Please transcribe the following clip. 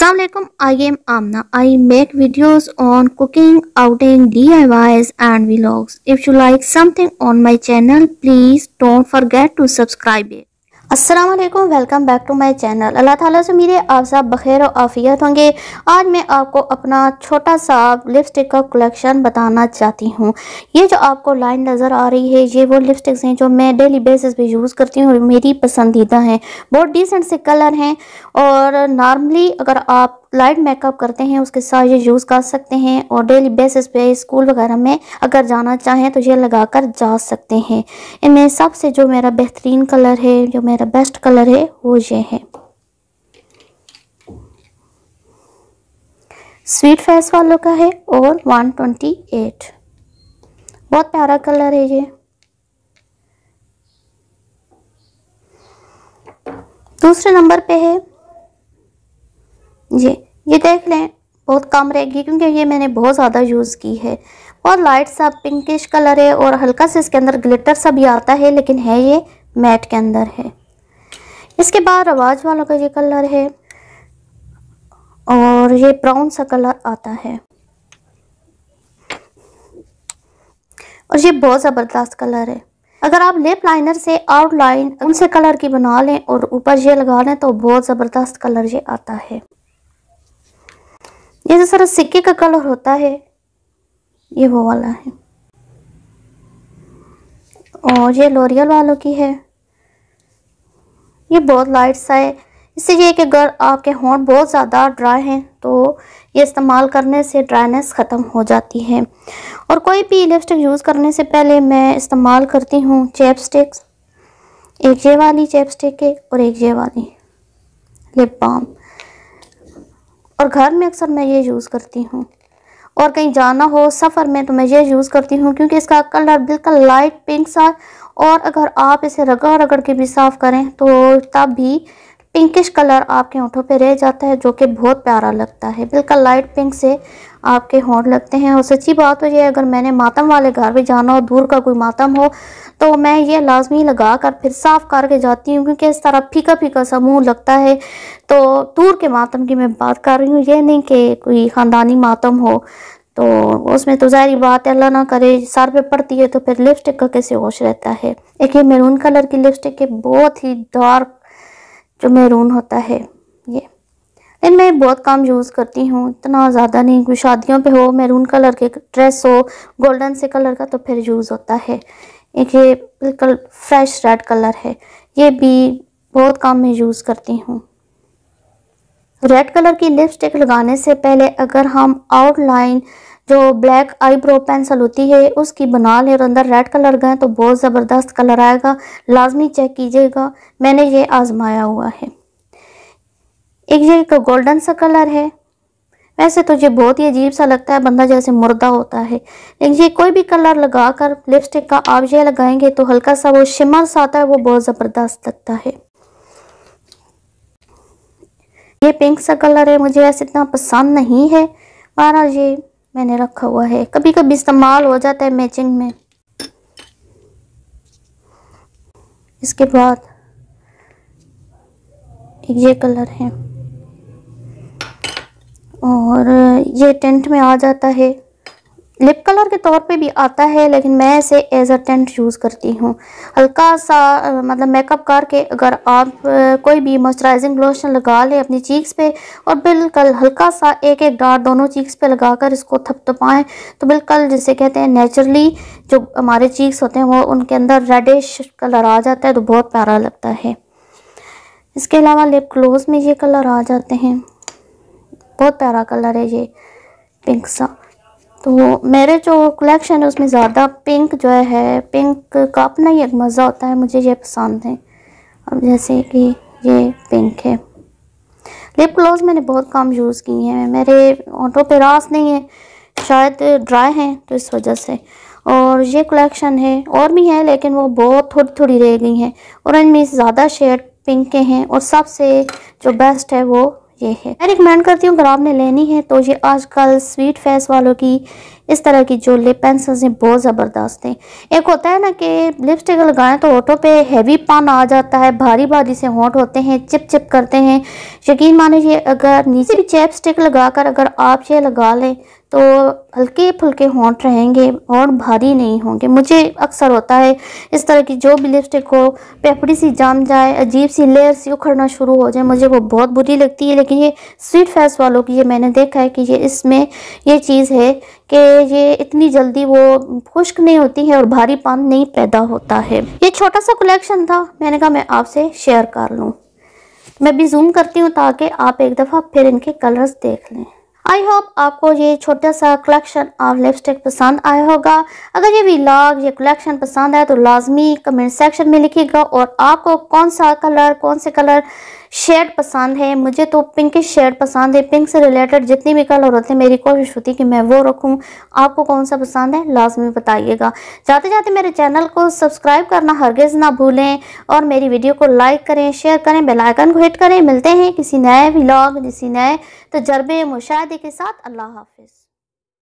Assalamualaikum I am Amna I make videos on cooking outing DIYs and vlogs if you like something on my channel please don't forget to subscribe it असलम welcome back to my channel Allah ताला से मेरे आप सब बखैर और आफियत होंगे आज मैं आपको अपना छोटा सा लिपस्टिक का कलेक्शन बताना चाहती हूँ ये जो आपको लाइन नज़र आ रही है ये वो लिपस्टिक्स हैं जो मैं डेली बेसिस पे यूज़ करती हूँ और मेरी पसंदीदा हैं बहुत डिसेंट से कलर हैं और नॉर्मली अगर आप लाइट मेकअप करते हैं उसके साथ ये यूज़ कर सकते हैं और डेली बेसिस पे स्कूल वगैरह में अगर जाना चाहें तो ये लगा कर जा सकते हैं इनमें सबसे जो मेरा बेहतरीन कलर है जो मेरा बेस्ट कलर है वो ये है स्वीट फेस वालों का है और 128 बहुत प्यारा कलर है ये दूसरे नंबर पे है जी ये देख लें बहुत कम रहेगी क्योंकि ये मैंने बहुत ज़्यादा यूज़ की है और लाइट सा पिंकिश कलर है और हल्का सा इसके अंदर ग्लिटर सा भी आता है लेकिन है ये मैट के अंदर है इसके बाद आवाज़ वालों का ये कलर है और ये ब्राउन सा कलर आता है और ये बहुत ज़बरदस्त कलर है अगर आप लिप लाइनर से आउटलाइन उनसे कलर की बना लें और ऊपर ये लगा लें तो बहुत ज़बरदस्त कलर ये आता है ये जो सारा सिक्के का कलर होता है ये वो वाला है और ये लोरियल वालों की है ये बहुत लाइट सा है इससे ये कि अगर आपके होंठ बहुत ज़्यादा ड्राई हैं तो ये इस्तेमाल करने से ड्राइनेस ख़त्म हो जाती है और कोई भी लिपस्टिक यूज़ करने से पहले मैं इस्तेमाल करती हूँ चैपस्टिक्स एक जे वाली चैपस्टिक है और एक जे वाली लिप बाम और घर में अक्सर मैं ये यूज़ करती हूँ और कहीं जाना हो सफ़र में तो मैं ये यूज़ करती हूँ क्योंकि इसका कलर बिल्कुल लाइट पिंक सा और अगर आप इसे रगड़ रगड़ के भी साफ़ करें तो तब भी पिंकिश कलर आपके ऊँटों पे रह जाता है जो कि बहुत प्यारा लगता है बिल्कुल लाइट पिंक से आपके होंठ लगते हैं और सच्ची बात तो ये अगर मैंने मातम वाले घर भी जाना हो दूर का कोई मातम हो तो मैं ये लाजमी लगा कर फिर साफ़ करके जाती हूँ क्योंकि इस तरह फीका फीका सा मुँह लगता है तो दूर के मातम की मैं बात कर रही हूँ ये नहीं कि कोई ख़ानदानी मातम हो तो उसमें तो ज़ाहिर बात है अल्लाह ना करे सर पे पड़ती है तो फिर लिपस्टिक का कैसे होश रहता है एक ये मेरून कलर की लिपस्टिक है बहुत ही डार्क जो मैरून होता है ये लेकिन मैं बहुत कम यूज़ करती हूँ इतना ज़्यादा नहीं कोई शादियों पे हो मैरून कलर के ड्रेस हो गोल्डन से कलर का तो फिर यूज़ होता है एक ये बिल्कुल फ्रेश रेड कलर है ये भी बहुत कम मैं यूज़ करती हूँ रेड कलर की लिपस्टिक लगाने से पहले अगर हम आउटलाइन जो ब्लैक आई पेंसिल होती है उसकी बना लें और अंदर रेड कलर गए तो बहुत ज़बरदस्त कलर आएगा लाजमी चेक कीजिएगा मैंने ये आजमाया हुआ है एक ये एक गोल्डन सा कलर है वैसे तो ये बहुत ही अजीब सा लगता है बंदा जैसे मुर्दा होता है लेकिन ये कोई भी कलर लगा कर लिपस्टिक का आप ये लगाएंगे तो हल्का सा वो शिमर सा आता है वो बहुत ज़बरदस्त लगता है ये पिंक सा कलर है मुझे वैसे इतना पसंद नहीं है महाराज ये मैंने रखा हुआ है कभी कभी इस्तेमाल हो जाता है मैचिंग में इसके बाद ये कलर है और ये टेंट में आ जाता है लिप कलर के तौर पे भी आता है लेकिन मैं इसे एज अ टेंट यूज़ करती हूँ हल्का सा मतलब मेकअप करके अगर आप कोई भी मॉइस्चराइजिंग लोशन लगा लें अपनी चीक्स पे और बिल्कुल हल्का सा एक एक डार दोनों चीक्स पे लगाकर इसको थपथपाएं तो बिल्कुल जिसे कहते हैं नेचुरली जो हमारे चीक्स होते हैं वो उनके अंदर रेडिश कलर आ जाता है तो बहुत प्यारा लगता है इसके अलावा लिप ग्लोज में ये कलर आ जाते हैं बहुत प्यारा कलर है ये पिंक सा तो मेरे जो कलेक्शन है उसमें ज़्यादा पिंक जो है पिंक का अपना ही एक मज़ा होता है मुझे ये पसंद है अब जैसे कि ये पिंक है लिप ग्लॉस मैंने बहुत कम यूज़ किए हैं मेरे ऑटो पे रास नहीं है शायद ड्राई हैं तो इस वजह से और ये कलेक्शन है और भी हैं लेकिन वो बहुत थोड़ी थोड़ी रह गई हैं और इनमें ज़्यादा शेड पिंक के हैं और सबसे जो बेस्ट है वो ये है मैं रिकमेंड करती हूँ अगर आपने लेनी है तो ये आजकल स्वीट फेस वालों की इस तरह की जो लिप पेंसिल्स हैं बहुत ज़बरदस्त हैं एक होता है ना कि लिपस्टिक लगाएं तो होठों पे हैवी पान आ जाता है भारी भारी से होंठ होते हैं चिप चिप करते हैं यकीन माने ये अगर नीचे भी चैप स्टिक लगा कर अगर आप ये लगा लें तो हल्के फुल्के होंठ रहेंगे और भारी नहीं होंगे मुझे अक्सर होता है इस तरह की जो भी लिपस्टिक हो पेपड़ी सी जाम जाए अजीब सी लेयर सी उखड़ना शुरू हो जाए मुझे वो बहुत बुरी लगती है लेकिन ये स्वीट फेस वालों की ये मैंने देखा है कि ये इसमें ये चीज़ है कि ये इतनी जल्दी वो खुश्क नहीं होती है और भारी पान नहीं पैदा होता है ये छोटा सा कलेक्शन था मैंने कहा मैं आपसे शेयर कर लूँ मैं भी जूम करती हूँ ताकि आप एक दफ़ा फिर इनके कलर्स देख लें आई होप आपको ये छोटा सा कलेक्शन और लिपस्टिक पसंद आया होगा अगर ये व्लॉग ये कलेक्शन पसंद आए तो लाजमी कमेंट सेक्शन में लिखिएगा और आपको कौन सा कलर कौन से कलर शेड पसंद है मुझे तो पिंक की शेड पसंद है पिंक से रिलेटेड जितनी भी कलर होते हैं मेरी कोशिश होती है कि मैं वो रखूँ आपको कौन सा पसंद है लाजमी बताइएगा जाते जाते मेरे चैनल को सब्सक्राइब करना हरगिज़ ना भूलें और मेरी वीडियो को लाइक करें शेयर करें बेलाइकन को हिट करें मिलते हैं किसी नए व्लाग किसी नए तजर्बे मुशाहे के साथ अल्लाह हाफिज़